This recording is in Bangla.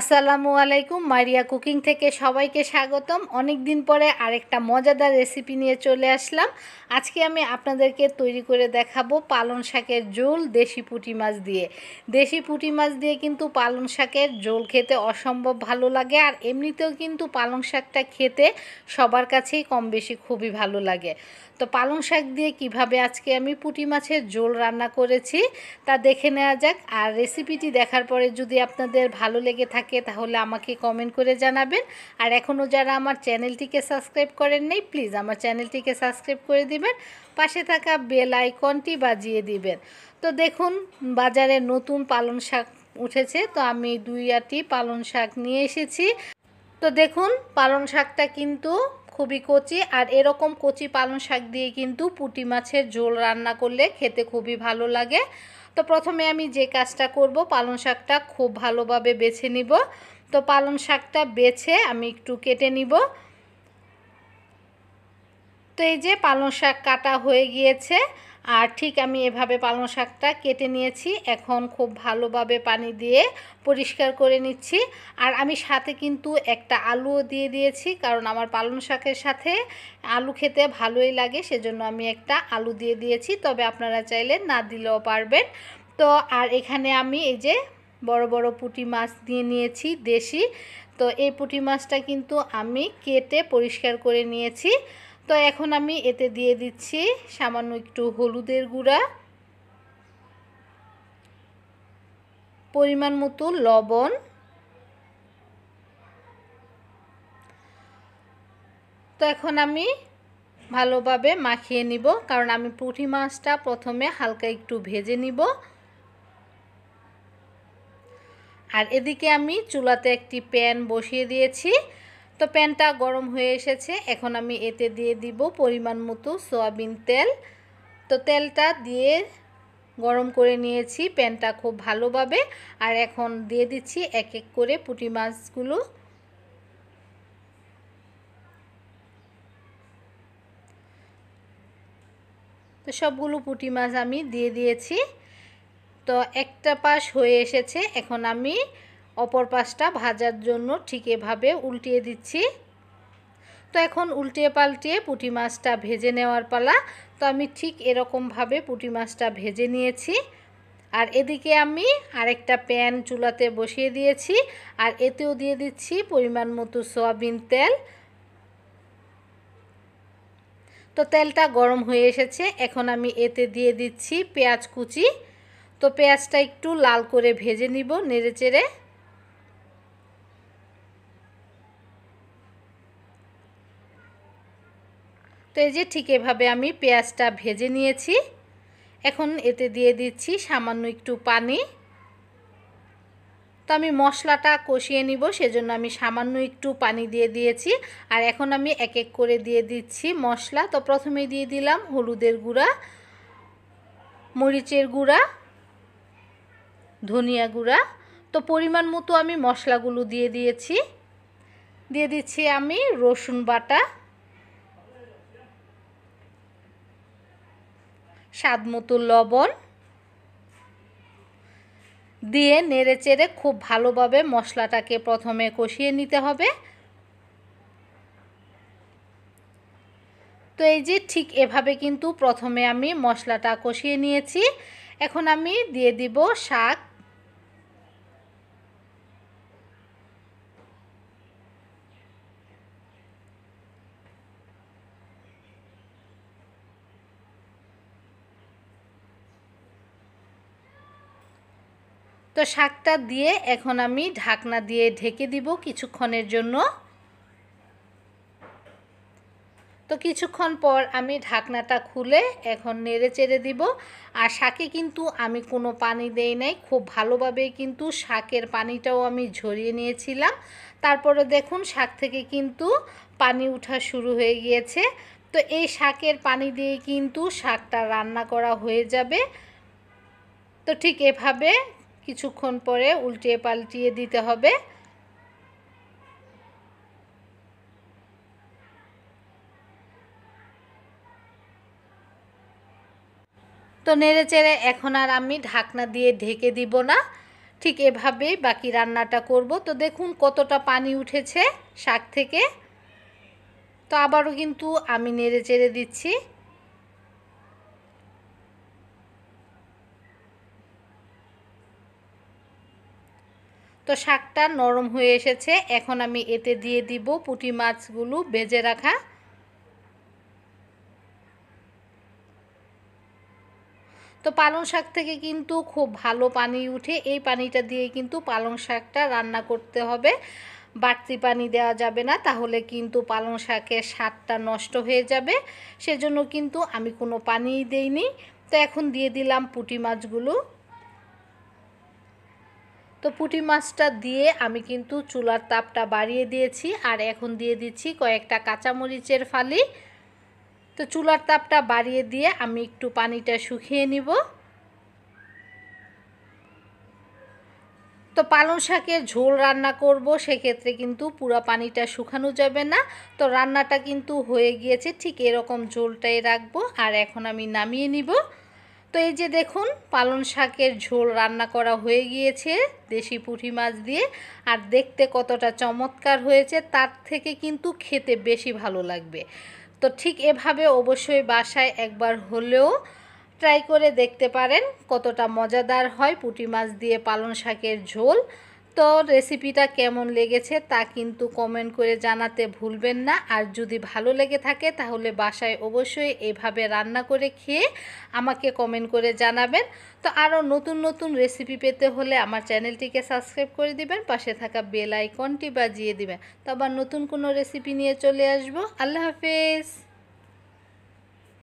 আসসালামু আলাইকুম মারিয়া কুকিং থেকে সবাইকে স্বাগতম অনেক দিন পরে আরেকটা মজাদার রেসিপি নিয়ে চলে আসলাম আজকে আমি আপনাদেরকে তৈরি করে দেখাবো পালং শাকের ঝোল দেশি পুঁটি মাছ দিয়ে দেশি পুঁটি মাছ দিয়ে কিন্তু পালং শাকের ঝোল খেতে অসম্ভব ভালো লাগে আর এমনিতেও কিন্তু পালং শাকটা খেতে সবার কাছেই কম বেশি খুবই ভালো লাগে তো পালং শাক দিয়ে কিভাবে আজকে আমি পুঁটি মাছের ঝোল রান্না করেছি তা দেখে নেওয়া যাক আর রেসিপিটি দেখার পরে যদি আপনাদের ভালো লেগে থাকে থাকে তাহলে আমাকে কমেন্ট করে জানাবেন আর এখনও যারা আমার চ্যানেলটিকে সাবস্ক্রাইব করেন নেই প্লিজ আমার চ্যানেলটিকে সাবস্ক্রাইব করে দিবেন পাশে থাকা বেল আইকনটি বাজিয়ে দিবেন তো দেখুন বাজারে নতুন পালন শাক উঠেছে তো আমি দুই আটি পালন শাক নিয়ে এসেছি তো দেখুন পালন শাকটা কিন্তু খুবই কচি আর এরকম কচি পালং শাক দিয়ে কিন্তু পুটি মাছের ঝোল রান্না করলে খেতে খুবই ভালো লাগে তো প্রথমে আমি যে কাজটা করব পালং শাকটা খুব ভালোভাবে বেছে নিব তো পালং শাকটা বেছে আমি একটু কেটে নিব তো এই যে পালং শাক কাটা হয়ে গিয়েছে আর ঠিক আমি এভাবে পালং শাকটা কেটে নিয়েছি এখন খুব ভালোভাবে পানি দিয়ে পরিষ্কার করে নিচ্ছি আর আমি সাথে কিন্তু একটা আলুও দিয়ে দিয়েছি কারণ আমার পালং শাকের সাথে আলু খেতে ভালোই লাগে সেজন্য আমি একটা আলু দিয়ে দিয়েছি তবে আপনারা চাইলে না দিলেও পারবেন তো আর এখানে আমি এই যে বড় বড় পুঁটি মাছ দিয়ে নিয়েছি দেশি তো এই পুঁটি মাছটা কিন্তু আমি কেটে পরিষ্কার করে নিয়েছি তো এখন আমি এতে দিয়ে দিচ্ছি সামান্য একটু হলুদের গুঁড়া পরিমাণ মতো লবণ তো এখন আমি ভালোভাবে মাখিয়ে নিব কারণ আমি পুঁটি মাছটা প্রথমে হালকা একটু ভেজে নিব আর এদিকে আমি চুলাতে একটি প্যান বসিয়ে দিয়েছি তো প্যানটা গরম হয়ে এসেছে এখন আমি এতে দিয়ে দিব পরিমাণ মতো সোয়াবিন তেল তো তেলটা দিয়ে গরম করে নিয়েছি প্যানটা খুব ভালোভাবে আর এখন দিয়ে দিচ্ছি এক এক করে পুঁটি মাছগুলো তো সবগুলো পুঁটি মাছ আমি দিয়ে দিয়েছি তো একটা পাশ হয়ে এসেছে এখন আমি অপর পাশটা ভাজার জন্য ঠিক এভাবে উল্টিয়ে দিচ্ছি তো এখন উল্টিয়ে পাল্টিয়ে পুঁটি মাছটা ভেজে নেওয়ার পালা তো আমি ঠিক এরকমভাবে পুঁটি মাছটা ভেজে নিয়েছি আর এদিকে আমি আরেকটা প্যান চুলাতে বসিয়ে দিয়েছি আর এতেও দিয়ে দিচ্ছি পরিমাণ মতো সয়াবিন তেল তো তেলটা গরম হয়ে এসেছে এখন আমি এতে দিয়ে দিচ্ছি পেঁয়াজ কুচি তো পেঁয়াজটা একটু লাল করে ভেজে নিব নেড়ে চেড়ে তো এই যে ঠিক এভাবে আমি পেঁয়াজটা ভেজে নিয়েছি এখন এতে দিয়ে দিচ্ছি সামান্য একটু পানি তো আমি মশলাটা কষিয়ে নিব সেজন্য আমি সামান্য একটু পানি দিয়ে দিয়েছি আর এখন আমি এক এক করে দিয়ে দিচ্ছি মশলা তো প্রথমে দিয়ে দিলাম হলুদের গুঁড়া মরিচের গুঁড়া ধনিয়া গুঁড়া তো পরিমাণ মতো আমি মশলাগুলো দিয়ে দিয়েছি দিয়ে দিচ্ছি আমি রসুন বাটা স্বাদ মতো লবণ দিয়ে নেড়ে চেড়ে খুব ভালোভাবে মশলাটাকে প্রথমে কষিয়ে নিতে হবে তো এই যে ঠিক এভাবে কিন্তু প্রথমে আমি মশলাটা কষিয়ে নিয়েছি এখন আমি দিয়ে দিব শাক তো শাকটা দিয়ে এখন আমি ঢাকনা দিয়ে ঢেকে দিব কিছুক্ষণের জন্য তো কিছুক্ষণ পর আমি ঢাকনাটা খুলে এখন নেড়ে চেড়ে দিব আর শাকে কিন্তু আমি কোনো পানি দেই নাই খুব ভালোভাবে কিন্তু শাকের পানিটাও আমি ঝরিয়ে নিয়েছিলাম তারপরে দেখুন শাক থেকে কিন্তু পানি উঠা শুরু হয়ে গিয়েছে তো এই শাকের পানি দিয়ে কিন্তু শাকটা রান্না করা হয়ে যাবে তো ঠিক এভাবে কিছুক্ষণ পরে উল্টিয়ে পাল্টিয়ে দিতে হবে তো নেড়েচেড়ে এখন আর আমি ঢাকনা দিয়ে ঢেকে দিব না ঠিক এভাবে বাকি রান্নাটা করব তো দেখুন কতটা পানি উঠেছে শাক থেকে তো আবারও কিন্তু আমি নেড়ে দিচ্ছি তো শাকটা নরম হয়ে এসেছে এখন আমি এতে দিয়ে দিব পুঁটি মাছগুলো বেজে রাখা তো পালং শাক থেকে কিন্তু খুব ভালো পানি উঠে এই পানিটা দিয়ে কিন্তু পালং শাকটা রান্না করতে হবে বাড়তি পানি দেওয়া যাবে না তাহলে কিন্তু পালং শাকের স্বাদটা নষ্ট হয়ে যাবে সেজন্য কিন্তু আমি কোনো পানিই দেইনি তো এখন দিয়ে দিলাম পুঁটি মাছগুলো তো পুঁটি মাছটা দিয়ে আমি কিন্তু চুলার তাপটা বাড়িয়ে দিয়েছি আর এখন দিয়ে দিচ্ছি কয়েকটা কাঁচামরিচের ফালি তো চুলার তাপটা বাড়িয়ে দিয়ে আমি একটু পানিটা শুকিয়ে নিব তো পালং শাকের ঝোল রান্না করব সেক্ষেত্রে কিন্তু পুরো পানিটা শুকানো যাবে না তো রান্নাটা কিন্তু হয়ে গিয়েছে ঠিক এরকম ঝোলটাই রাখবো আর এখন আমি নামিয়ে নিব তো এই যে দেখুন পালন শাকের ঝোল রান্না করা হয়ে গিয়েছে দেশি পুঁটি মাছ দিয়ে আর দেখতে কতটা চমৎকার হয়েছে তার থেকে কিন্তু খেতে বেশি ভালো লাগবে তো ঠিক এভাবে অবশ্যই বাসায় একবার হলেও ট্রাই করে দেখতে পারেন কতটা মজাদার হয় পুঁটি মাছ দিয়ে পালন শাকের ঝোল তো রেসিপিটা কেমন লেগেছে তা কিন্তু কমেন্ট করে জানাতে ভুলবেন না আর যদি ভালো লেগে থাকে তাহলে বাসায় অবশ্যই এভাবে রান্না করে খেয়ে আমাকে কমেন্ট করে জানাবেন তো আরও নতুন নতুন রেসিপি পেতে হলে আমার চ্যানেলটিকে সাবস্ক্রাইব করে দিবেন পাশে থাকা বেল আইকনটি বাজিয়ে দিবেন তো আবার নতুন কোনো রেসিপি নিয়ে চলে আসবো আল্লাহ হাফেজ